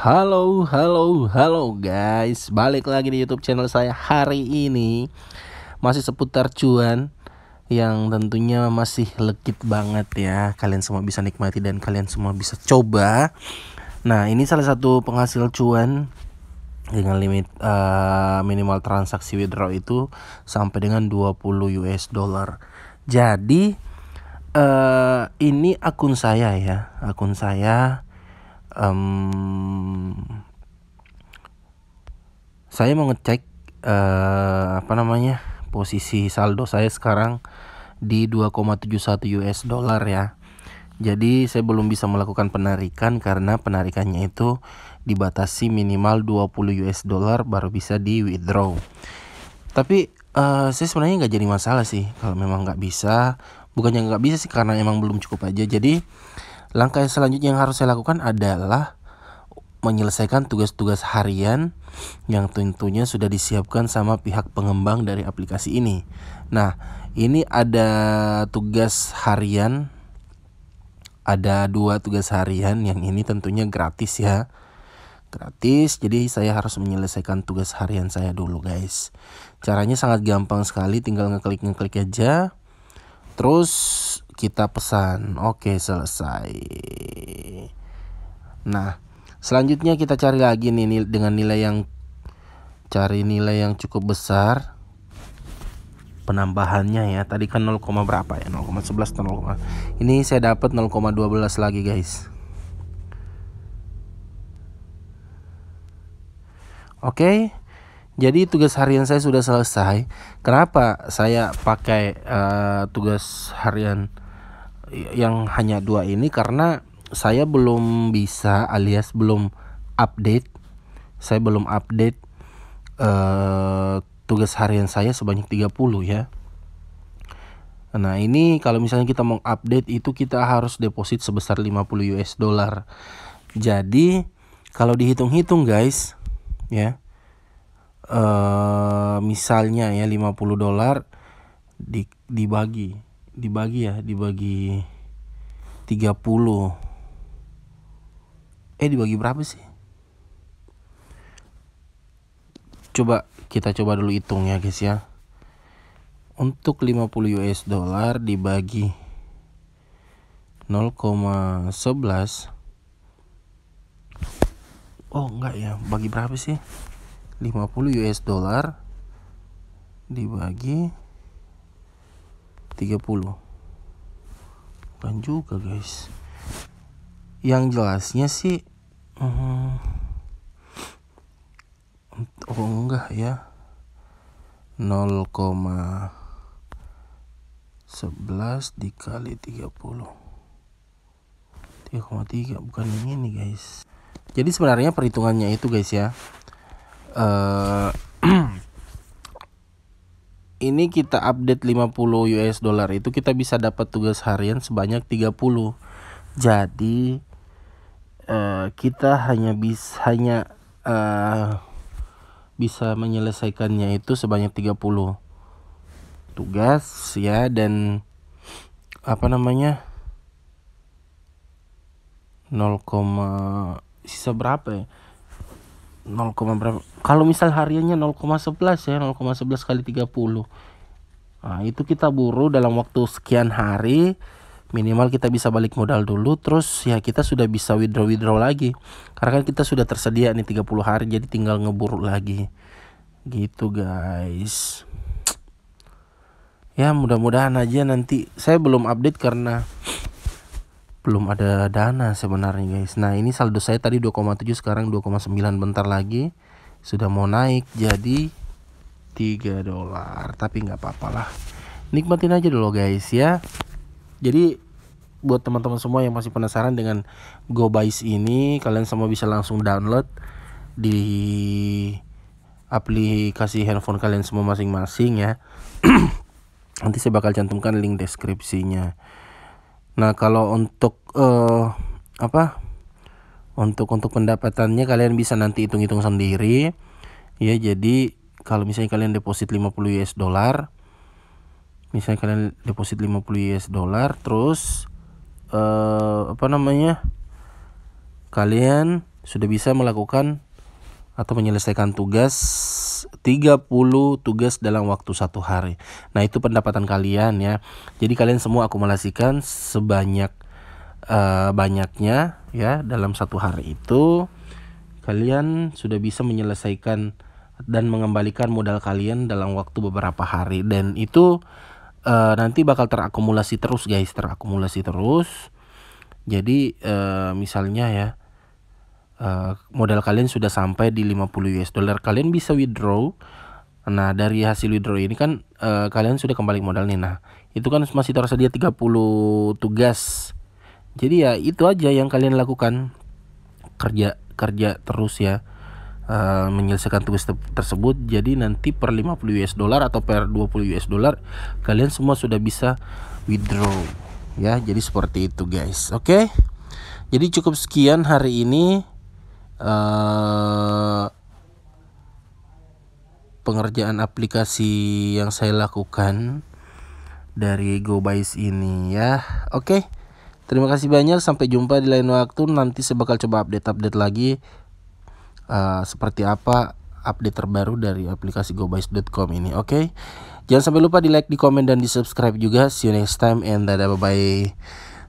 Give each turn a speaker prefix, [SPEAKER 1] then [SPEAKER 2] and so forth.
[SPEAKER 1] Halo, halo, halo guys Balik lagi di youtube channel saya hari ini Masih seputar cuan Yang tentunya masih legit banget ya Kalian semua bisa nikmati dan kalian semua bisa coba Nah ini salah satu penghasil cuan dengan limit uh, minimal transaksi withdraw itu sampai dengan 20 US dollar. Jadi uh, ini akun saya ya, akun saya um, saya mau ngecek uh, apa namanya posisi saldo saya sekarang di 2,71 US dollar ya. Jadi saya belum bisa melakukan penarikan karena penarikannya itu dibatasi minimal 20 US dollar baru bisa di withdraw. Tapi uh, saya sebenarnya nggak jadi masalah sih kalau memang nggak bisa. Bukannya nggak bisa sih karena emang belum cukup aja. Jadi Langkah selanjutnya yang harus saya lakukan adalah menyelesaikan tugas-tugas harian yang tentunya sudah disiapkan sama pihak pengembang dari aplikasi ini. Nah, ini ada tugas harian ada dua tugas harian yang ini tentunya gratis ya gratis jadi saya harus menyelesaikan tugas harian saya dulu guys caranya sangat gampang sekali tinggal ngeklik ngeklik aja Terus kita pesan. Oke, selesai. Nah, selanjutnya kita cari lagi nih dengan nilai yang cari nilai yang cukup besar penambahannya ya tadi kan 0, berapa ya 0,11 atau 0, ini saya dapat 0,12 lagi guys oke okay. Jadi tugas harian saya sudah selesai. Kenapa saya pakai uh, tugas harian yang hanya dua ini? Karena saya belum bisa alias belum update. Saya belum update uh, tugas harian saya sebanyak 30 ya. Nah, ini kalau misalnya kita mau update itu kita harus deposit sebesar 50 US dollar. Jadi, kalau dihitung-hitung guys, ya. Eh, misalnya ya 50 dolar di, dibagi dibagi ya dibagi 30 eh dibagi berapa sih coba kita coba dulu hitung ya guys ya untuk 50 US dollar dibagi 0,11 oh enggak ya bagi berapa sih 50 US dollar dibagi 30 bukan juga guys yang jelasnya sih hmm, oh enggak ya 0,11 dikali 30 3,3 bukan yang ini guys jadi sebenarnya perhitungannya itu guys ya uh, ini kita update 50 US dollar itu kita bisa dapat tugas harian sebanyak 30 jadi uh, kita hanya bisa hanya uh, bisa menyelesaikannya itu sebanyak 30 tugas ya dan apa namanya 0, sisa berapa ya 0, berapa? Kalau misal hariannya 0,11 ya, 0,11 kali 30. Nah, itu kita buru dalam waktu sekian hari minimal kita bisa balik modal dulu terus ya kita sudah bisa withdraw withdraw lagi karena kan kita sudah tersedia nih 30 hari jadi tinggal ngeburu lagi gitu guys ya mudah-mudahan aja nanti saya belum update karena belum ada dana sebenarnya guys nah ini saldo saya tadi 2,7 sekarang 2,9 bentar lagi sudah mau naik jadi 3 dolar tapi nggak apa-apa lah nikmatin aja dulu guys ya jadi buat teman-teman semua yang masih penasaran dengan GoBuys ini kalian semua bisa langsung download di aplikasi handphone kalian semua masing-masing ya nanti saya bakal cantumkan link deskripsinya Nah, kalau untuk uh, apa? Untuk untuk pendapatannya kalian bisa nanti hitung-hitung sendiri. Ya, jadi kalau misalnya kalian deposit 50 US dollar, misalnya kalian deposit 50 US dollar terus uh, apa namanya? Kalian sudah bisa melakukan atau menyelesaikan tugas 30 tugas dalam waktu satu hari. Nah, itu pendapatan kalian ya. Jadi kalian semua akumulasikan sebanyak uh, banyaknya ya dalam satu hari itu kalian sudah bisa menyelesaikan dan mengembalikan modal kalian dalam waktu beberapa hari dan itu uh, nanti bakal terakumulasi terus guys, terakumulasi terus. Jadi uh, misalnya ya Eh, modal kalian sudah sampai di 50 US dollar kalian bisa withdraw nah dari hasil withdraw ini kan uh, kalian sudah kembali modal nih nah itu kan masih tersedia 30 tugas jadi ya itu aja yang kalian lakukan kerja kerja terus ya Uh, menyelesaikan tugas tersebut jadi nanti per 50 US dollar atau per 20 US dollar kalian semua sudah bisa withdraw ya jadi seperti itu guys oke okay? jadi cukup sekian hari ini Eh, pengerjaan aplikasi yang saya lakukan dari GoBuys ini ya. Oke. Okay. Terima kasih banyak sampai jumpa di lain waktu nanti saya bakal coba update-update lagi uh, seperti apa update terbaru dari aplikasi gobuys.com ini. Oke. Okay? Jangan sampai lupa di like, di komen dan di subscribe juga. See you next time and dadah bye bye.